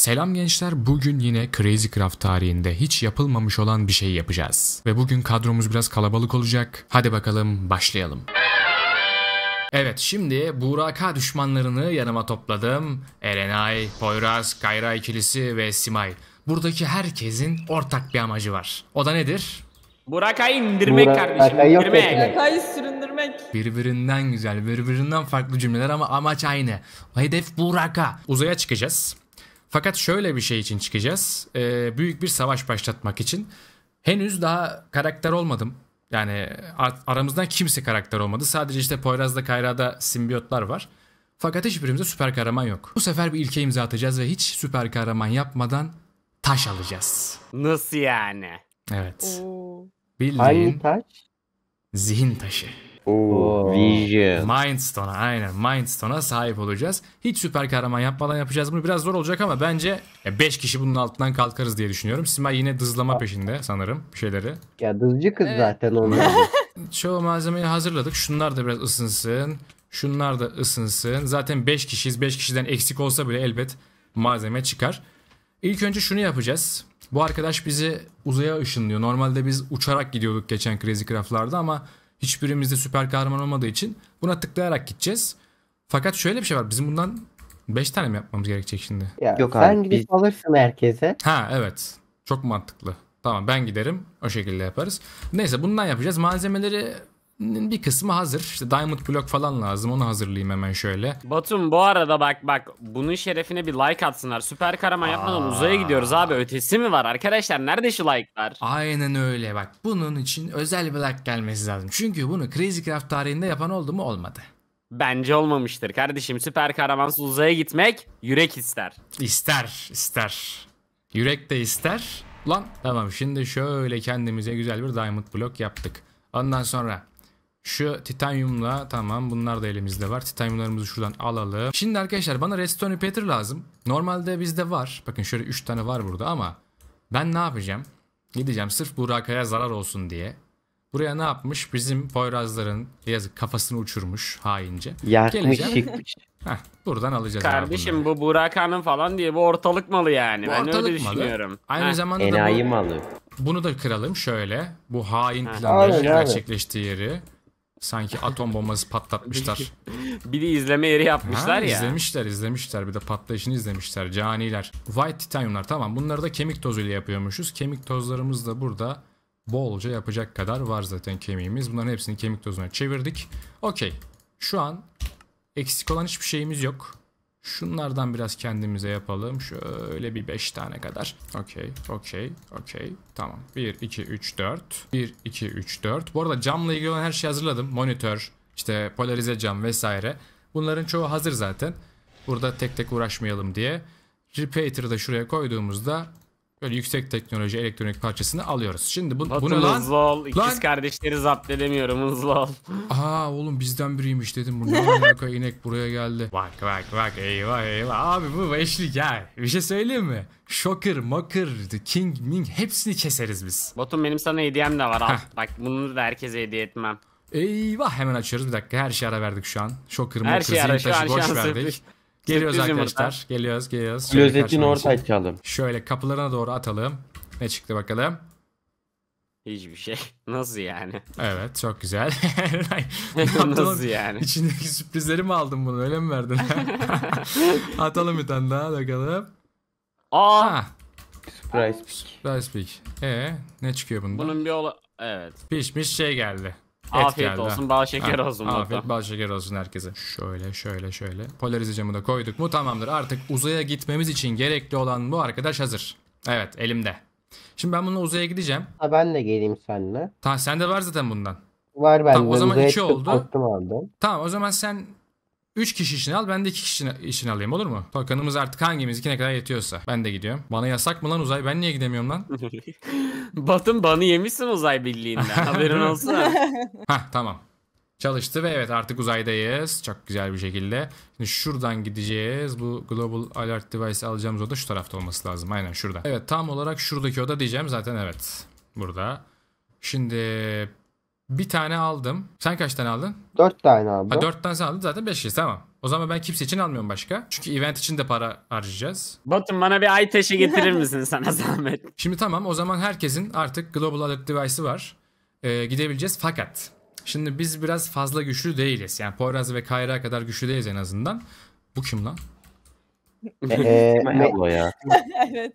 Selam gençler bugün yine Crazy Craft tarihinde hiç yapılmamış olan bir şey yapacağız. Ve bugün kadromuz biraz kalabalık olacak. Hadi bakalım başlayalım. Evet şimdi Buraka düşmanlarını yanıma topladım. Erenay, Poyraz, Kayra ikilisi ve Simay. Buradaki herkesin ortak bir amacı var. O da nedir? Burakayı indirmek Burak, kardeşim. indirmek. Burakayı süründürmek. Birbirinden güzel, birbirinden farklı cümleler ama amaç aynı. Hedef Buraka. Uzaya çıkacağız. Fakat şöyle bir şey için çıkacağız. Ee, büyük bir savaş başlatmak için. Henüz daha karakter olmadım. Yani aramızdan kimse karakter olmadı. Sadece işte Poyraz'da Kayra'da simbiyotlar var. Fakat hiçbirimizde süper kahraman yok. Bu sefer bir ilke imza atacağız ve hiç süper kahraman yapmadan taş alacağız. Nasıl yani? Evet. Oo. Bildiğin Hangi taş? Zihin taşı. Vision. Mindstone'a aynen Mindstone'a sahip olacağız. Hiç süper kahraman yapmadan yapacağız. Bunu biraz zor olacak ama bence 5 kişi bunun altından kalkarız diye düşünüyorum. Simay yine dızlama peşinde sanırım bir şeyleri. Ya dızcı kız evet. zaten onlar. Çoğu malzemeyi hazırladık. Şunlar da biraz ısınsın. Şunlar da ısınsın. Zaten 5 kişiyiz. 5 kişiden eksik olsa bile elbet malzeme çıkar. İlk önce şunu yapacağız. Bu arkadaş bizi uzaya ışınlıyor. Normalde biz uçarak gidiyorduk geçen Crazy Craft'larda ama Hiçbirimiz de süper kahraman olmadığı için buna tıklayarak gideceğiz. Fakat şöyle bir şey var. Bizim bundan 5 tane mi yapmamız gerekecek şimdi? Ya, Yok sen abi. gidip alırsın herkese. Ha evet. Çok mantıklı. Tamam ben giderim. O şekilde yaparız. Neyse bundan yapacağız. Malzemeleri bir kısmı hazır. İşte diamond block falan lazım. Onu hazırlayayım hemen şöyle. Batum bu arada bak bak bunun şerefine bir like atsınlar. Süper karaman yapmadan uzaya gidiyoruz abi. Ötesi mi var arkadaşlar? Nerede şu like'lar? Aynen öyle bak. Bunun için özel bir like gelmesi lazım. Çünkü bunu Crazy Craft tarihinde yapan oldu mu olmadı. Bence olmamıştır kardeşim. Süper kahramansız uzaya gitmek yürek ister. İster, ister. Yürek de ister. Lan tamam şimdi şöyle kendimize güzel bir diamond Block yaptık. Ondan sonra şu titanyumla tamam bunlar da elimizde var. Titanyumlarımızı şuradan alalım. Şimdi arkadaşlar bana redstone repeater lazım. Normalde bizde var. Bakın şöyle 3 tane var burada ama ben ne yapacağım? Gideceğim sırf Buraka'ya zarar olsun diye. Buraya ne yapmış? Bizim Poyrazların yazık kafasını uçurmuş haince. Yakmış yıkmış. Heh, buradan alacağız Kardeşim bu Buraka'nın falan diye bu ortalık malı yani. Bu ben ortalık öyle malı. Aynı Heh. zamanda Enayi da bu, malı. Bunu da kıralım şöyle. Bu hain planların gerçekleştiği yeri. Sanki atom bombası patlatmışlar. bir de izleme yeri yapmışlar ha, ya. İzlemişler izlemişler bir de patlayışını izlemişler caniler. White titaniumlar tamam bunları da kemik tozuyla yapıyormuşuz. Kemik tozlarımız da burada bolca yapacak kadar var zaten kemiğimiz. Bunların hepsini kemik tozuna çevirdik. Okey şu an eksik olan hiçbir şeyimiz yok. Şunlardan biraz kendimize yapalım. Şöyle bir 5 tane kadar. Okey, okey, okey. Tamam. 1, 2, 3, 4. 1, 2, 3, 4. Bu arada camla ilgili olan her şeyi hazırladım. Monitör, işte polarize cam vesaire. Bunların çoğu hazır zaten. Burada tek tek uğraşmayalım diye. Repeater'ı da şuraya koyduğumuzda Böyle yüksek teknoloji elektronik parçasını alıyoruz. Şimdi bu, Batım, bu ne hızlı lan? Hızlı ol. İkiz lan. kardeşleri zapt edemiyorum hızlı ol. Aa oğlum bizden biriymiş dedim. Bu ne inek buraya geldi. Bak bak bak eyvah eyvah. Abi bu eşlik ya. Bir şey söyleyeyim mi? Shocker, Mocker, The King, Ming hepsini keseriz biz. Batum benim sana hediyem de var. Al. Bak bunu da herkese hediye etmem. Eyvah hemen açıyoruz. Bir dakika her şey ara verdik şu an. Shocker, Mocker, Zintaş'ı boş verdik. Geliyoruz Sürpriz arkadaşlar. Yumurta. Geliyoruz, geliyoruz. Şöyle Klozetin karşıma orta geçelim. Şöyle kapılarına doğru atalım. Ne çıktı bakalım? Hiçbir şey. Nasıl yani? Evet, çok güzel. Nasıl yani? İçindeki sürprizleri mi aldın bunu? Öyle mi verdin? atalım bir tane daha bakalım. Aa! Ha, Surprise. Rice Peak. Ee, ne çıkıyor bunda? Bunun bir ola... Evet. Pişmiş şey geldi afiyet geldi. olsun, bal şeker ha, olsun. Afiyet, bal şeker olsun herkese. Şöyle, şöyle, şöyle. Polarize camı da koyduk mu tamamdır. Artık uzaya gitmemiz için gerekli olan bu arkadaş hazır. Evet, elimde. Şimdi ben bununla uzaya gideceğim. Ha ben de geleyim seninle. Tamam, sende var zaten bundan. Var bende. Tamam, o zaman iki oldu. Tamam, o zaman sen 3 kişi için al ben de 2 kişi için alayım olur mu? Tokenımız artık hangimiz iki ne kadar yetiyorsa. Ben de gidiyorum. Bana yasak mı lan uzay? Ben niye gidemiyorum lan? Batın banı yemişsin uzay birliğinden. Haberin olsun. Ha tamam. Çalıştı ve evet artık uzaydayız. Çok güzel bir şekilde. Şimdi şuradan gideceğiz. Bu Global Alert Device alacağımız oda şu tarafta olması lazım. Aynen şurada. Evet tam olarak şuradaki oda diyeceğim zaten evet. Burada. Şimdi bir tane aldım. Sen kaç tane aldın? Dört tane aldım. Ha dört tane sen aldın zaten beş kişi tamam. O zaman ben kimse için almıyorum başka. Çünkü event için de para harcayacağız. Batın bana bir ay taşı getirir misin sana zahmet? Şimdi tamam o zaman herkesin artık Global Alert Device'ı var. Ee, gidebileceğiz fakat şimdi biz biraz fazla güçlü değiliz. Yani Poyraz ve Kayra kadar güçlü değiliz en azından. Bu kim lan? Eee ya. evet.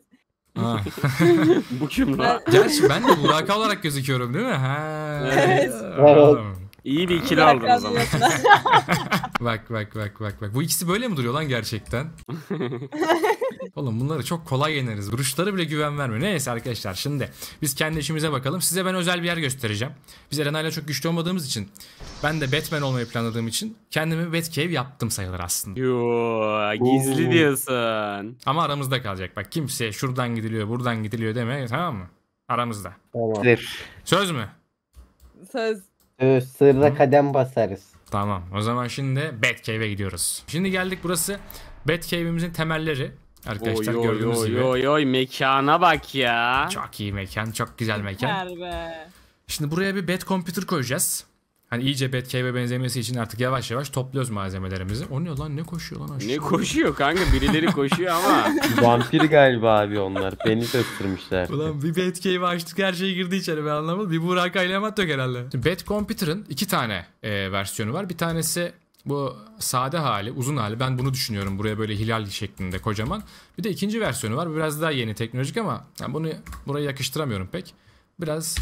Bu kim lan? Gerçi ben de Burak olarak gözüküyorum değil mi? Ha. Evet. İyi bir ikili aldın o zaman. bak bak bak bak bak. Bu ikisi böyle mi duruyor lan gerçekten? Oğlum bunları çok kolay yeneriz. Duruşları bile güven vermiyor. Neyse arkadaşlar şimdi biz kendi işimize bakalım. Size ben özel bir yer göstereceğim. Biz Elena ile çok güçlü olmadığımız için ben de Batman olmayı planladığım için kendimi Batcave yaptım sayılır aslında. Yo gizli diyorsun. Ama aramızda kalacak. Bak kimse şuradan gidiliyor buradan gidiliyor deme tamam mı? Aramızda. Tamam. Söz mü? Söz. Ee, sırra kadem basarız. Tamam. O zaman şimdi Batcave'e gidiyoruz. Şimdi geldik burası Batcave'imizin temelleri. Arkadaşlar oy, gördüğünüz oy, gibi. Oy oy mekana bak ya. Çok iyi mekan. Çok güzel mekan. Süper Şimdi buraya bir bed computer koyacağız. Hani iyice Batcave'e benzemesi için artık yavaş yavaş topluyoruz malzemelerimizi. O ne lan ne koşuyor lan aşağı? Ne koşuyor kanka birileri koşuyor ama. Vampir galiba abi onlar. Beni ısırmışlar. Ulan bir Batcave'i e açtık her şey girdi içeri ben anlamadım. Bir Burak Aylamat yok herhalde. Şimdi Bat iki tane e, versiyonu var. Bir tanesi bu sade hali, uzun hali. Ben bunu düşünüyorum. Buraya böyle hilal şeklinde kocaman. Bir de ikinci versiyonu var. Biraz daha yeni teknolojik ama yani bunu buraya yakıştıramıyorum pek. Biraz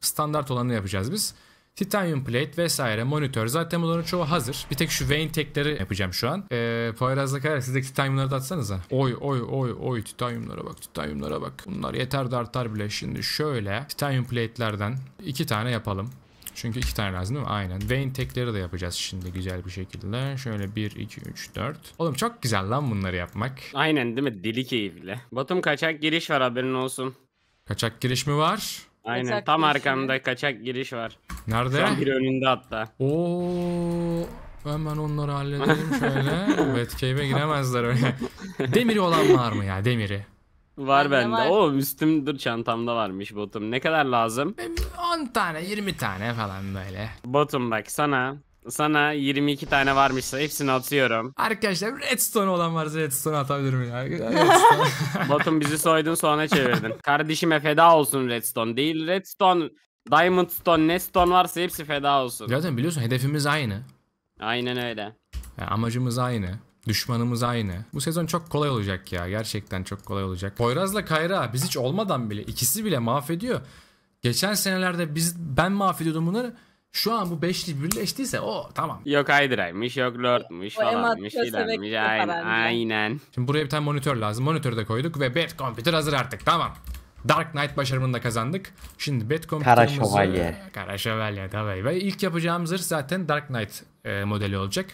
standart olanı yapacağız biz. Titanium plate vesaire monitör. Zaten bunların çoğu hazır. Bir tek şu vein tekleri yapacağım şu an. Ee, Poyraz'la kadar siz de titanyumları da atsanıza. Oy oy oy oy titanyumlara bak titanyumlara bak. Bunlar yeter de artar bile. Şimdi şöyle titanium plate'lerden iki tane yapalım. Çünkü iki tane lazım değil mi? Aynen. Vein tekleri de yapacağız şimdi güzel bir şekilde. Şöyle 1, 2, 3, 4. Oğlum çok güzel lan bunları yapmak. Aynen değil mi? Deli keyifli. Batım kaçak giriş var haberin olsun. Kaçak giriş mi var? Aynen kaçak tam girişi. arkamda kaçak giriş var. Nerede? Şu bir önünde hatta. Oo. Hemen onları halledelim şöyle. Batcave'e giremezler öyle. Demiri olan var mı ya demiri? Var bende. bende. O üstüm dur çantamda varmış botum. Ne kadar lazım? 10 tane 20 tane falan böyle. Botum bak sana sana 22 tane varmışsa hepsini atıyorum. Arkadaşlar redstone olan varsa redstone atabilirim ya. Redstone. Batum bizi soydun sonra çevirdin. Kardeşime feda olsun redstone değil. Redstone, diamond stone, ne stone varsa hepsi feda olsun. Zaten biliyorsun hedefimiz aynı. Aynen öyle. Yani amacımız aynı. Düşmanımız aynı. Bu sezon çok kolay olacak ya. Gerçekten çok kolay olacak. Poyraz'la Kayra biz hiç olmadan bile ikisi bile mahvediyor. Geçen senelerde biz ben mahvediyordum bunları. Şu an bu beşli birleştiyse o tamam. Yok Hydra'ymış, yok Lord'muş o falanmış, filanmış. Aynen, aynen. Şimdi buraya bir tane monitör lazım. Monitörü de koyduk ve Bad Computer hazır artık tamam. Dark Knight başarımını da kazandık. Şimdi Bad Computer'ımızı... Kara Şövalye. Kara Şövalye tabii. Ve ilk yapacağımız hırs zaten Dark Knight e, modeli olacak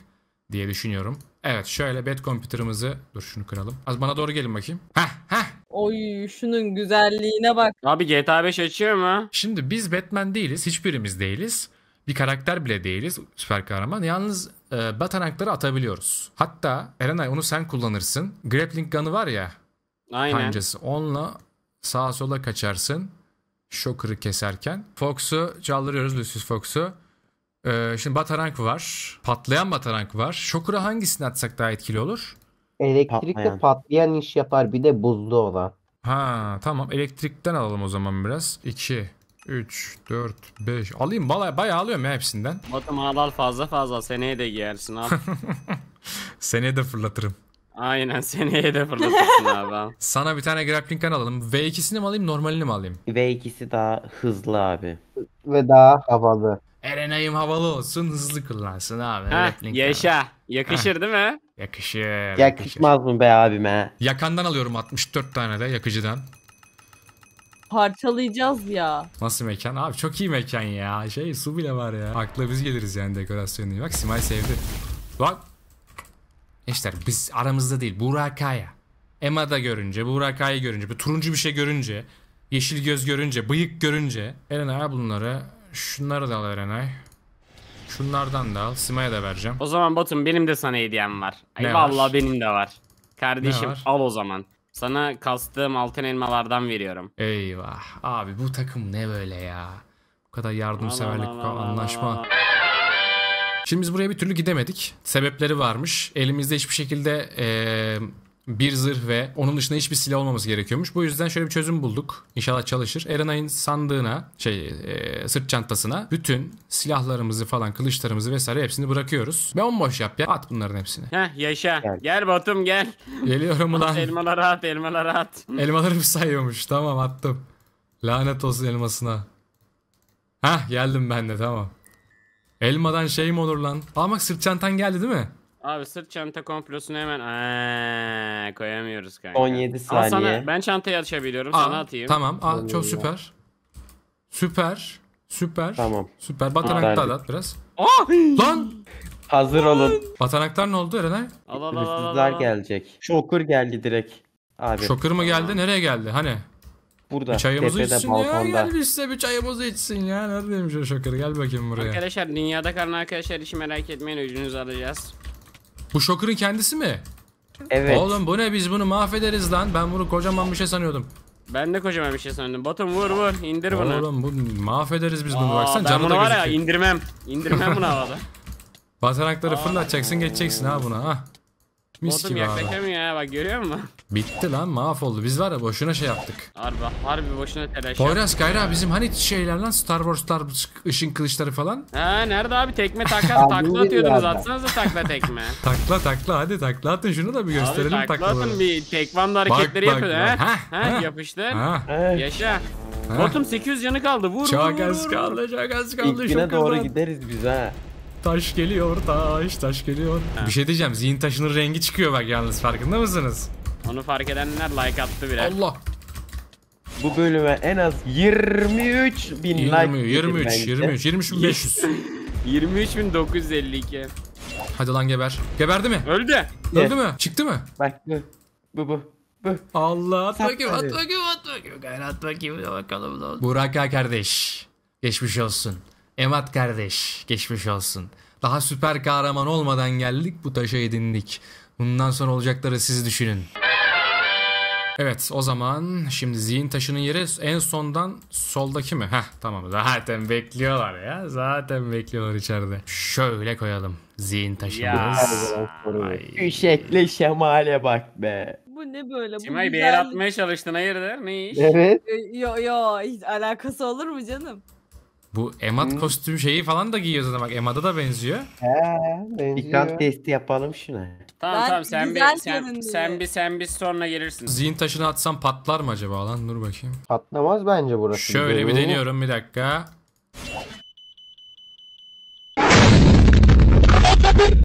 diye düşünüyorum. Evet şöyle Bad Computer'ımızı... Dur şunu kıralım. Az bana doğru gelin bakayım. Heh heh Oy şunun güzelliğine bak. Abi GTA 5 açıyor mu? Şimdi biz Batman değiliz. Hiçbirimiz değiliz bir karakter bile değiliz süper kahraman. Yalnız e, batanakları atabiliyoruz. Hatta Erenay onu sen kullanırsın. Grappling gun'ı var ya. Aynen. Pancası. Onunla sağa sola kaçarsın. Shocker'ı keserken. Fox'u çaldırıyoruz Lucius Fox'u. Ee, şimdi batarank var. Patlayan batarank var. Shocker'a hangisini atsak daha etkili olur? Elektrikte patlayan. patlayan iş yapar. Bir de buzlu olan. Ha tamam elektrikten alalım o zaman biraz. 2, 3, 4, 5. Alayım bayağı, bayağı alıyorum ya hepsinden. Batum al al fazla fazla seneye de giyersin al. seneye de fırlatırım. Aynen seneye de fırlatırsın abi. Sana bir tane grappling gun alalım. V2'sini mi alayım normalini mi alayım? V2'si daha hızlı abi. Ve daha havalı. Erenay'ım havalı olsun hızlı kullansın abi. Heh, yaşa. Yakışır değil mi? Yakışır. Yakışmaz yakışır. mı be abime? Yakandan alıyorum 64 tane de yakıcıdan parçalayacağız ya. Nasıl mekan? Abi çok iyi mekan ya. Şey su bile var ya. Akla biz geliriz yani dekorasyonu. Bak Simay sevdi. Bak. Gençler biz aramızda değil. Burak Kaya. Emma da görünce, Burak Kaya görünce, bir turuncu bir şey görünce, yeşil göz görünce, bıyık görünce. Erenay bunları. Şunları da al Erenay. Şunlardan da al. Sima'ya da vereceğim. O zaman Batım benim de sana hediyem var. Ay Ne var? benim de var. Kardeşim var? al o zaman. Sana kastığım altın elmalardan veriyorum. Eyvah. Abi bu takım ne böyle ya? Bu kadar yardımseverlik, bu Allah anlaşma. Şimdi biz buraya bir türlü gidemedik. Sebepleri varmış. Elimizde hiçbir şekilde ee, bir zırh ve onun dışında hiçbir silah olmaması gerekiyormuş. Bu yüzden şöyle bir çözüm bulduk. İnşallah çalışır. Erenay'ın sandığına şey e, sırt çantasına bütün silahlarımızı falan kılıçlarımızı vesaire hepsini bırakıyoruz. Ve on boş yap ya. At bunların hepsini. Heh yaşa. Gel, gel Batum gel. Geliyorum ulan. elmalar at elmalar at. Elmaları mı sayıyormuş? Tamam attım. Lanet olsun elmasına. Hah geldim ben de tamam. Elmadan şey mi olur lan? Parmak sırt çantan geldi değil mi? Abi sırt çanta komplosunu hemen Eee, koyamıyoruz kanka. 17 saniye. Al sana, ben çantayı açabiliyorum. Al, sana atayım. Tamam. Al, çok süper. Süper. Süper. Tamam. Süper. Batanaklar verdik. at biraz. Aa! Ah! Lan! Hazır olun. Batanaklar ne oldu Erenay? Al al gelecek. Şokur geldi direkt. Abi Şokur mı geldi? Nereye geldi? Hani? burada. Bir çayımızı tepede, içsin balkonda. ya. Gel biz bir çayımızı içsin ya. Neredeymiş o şokur? Gel bakayım buraya. Arkadaşlar dünyada kalan arkadaşlar işi merak etmeyin. Ödünüzü alacağız. Bu Shocker'ın kendisi mi? Evet. Oğlum bu ne biz bunu mahvederiz lan. Ben bunu kocaman bir şey sanıyordum. Ben de kocaman bir şey sandım. Batum vur vur indir bunu. Oğlum bu mahvederiz biz bunu Aa, baksana ben canı bunu var ya gözüküyor. indirmem. İndirmem bunu havada. Batanakları fırlatacaksın geçeceksin ha buna ha. Mis Modum gibi yaklaşamıyor ya bak görüyor musun? Bitti lan mahvoldu. Biz var ya boşuna şey yaptık. Harbi, harbi boşuna telaş Poyraz Kayra bizim hani şeyler lan Star Wars, Star ışın kılıçları falan. Ha nerede abi tekme takla takla atıyordunuz atsanıza takla tekme. takla takla hadi takla atın şunu da bir gösterelim abi, takla taklaları. atın bir tekvanda hareketleri yapıyor ha. Ha, ha yapıştır. Ha. Yaşa. Ha. Botum 800 yanı kaldı vur çok vur vur. Çok az kaldı çok az kaldı. İlkine doğru gideriz biz ha. Taş geliyor taş taş geliyor. Ha. Bir şey diyeceğim zihin taşının rengi çıkıyor bak yalnız farkında mısınız? Onu fark edenler like attı bile. Allah. Bu bölüme en az 23 bin 20, like 23 bence. 23 23 bin 500. 23 bin 952. Hadi lan geber. Geberdi mi? Öldü. Öldü mü? Çıktı mı? Bak bu bu. bu. Allah at bakayım at bakayım at bakayım. Gayrı bakayım bakalım ne oldu. Burak kardeş. Geçmiş olsun. Emat kardeş geçmiş olsun. Daha süper kahraman olmadan geldik bu taşa edindik. Bundan sonra olacakları siz düşünün. Evet o zaman şimdi zihin taşının yeri en sondan soldaki mi? Heh tamam zaten bekliyorlar ya. Zaten bekliyorlar içeride. Şöyle koyalım zihin taşımız. Üşekli şemale bak be. Bu ne böyle? Simay bir el atmaya çalıştın hayırdır ne iş? Evet. Ee, yo yo hiç alakası olur mu canım? Bu Emad hmm. kostüm şeyi falan da giyiyor zaten bak Emad'a da benziyor. He, benziyor. İkram testi yapalım şuna. Tamam ben tamam sen bir sen, sen, bir sen bir sonra gelirsin. Zihin taşını atsam patlar mı acaba lan? Dur bakayım. Patlamaz bence burası. Şöyle bir deniyorum bir dakika.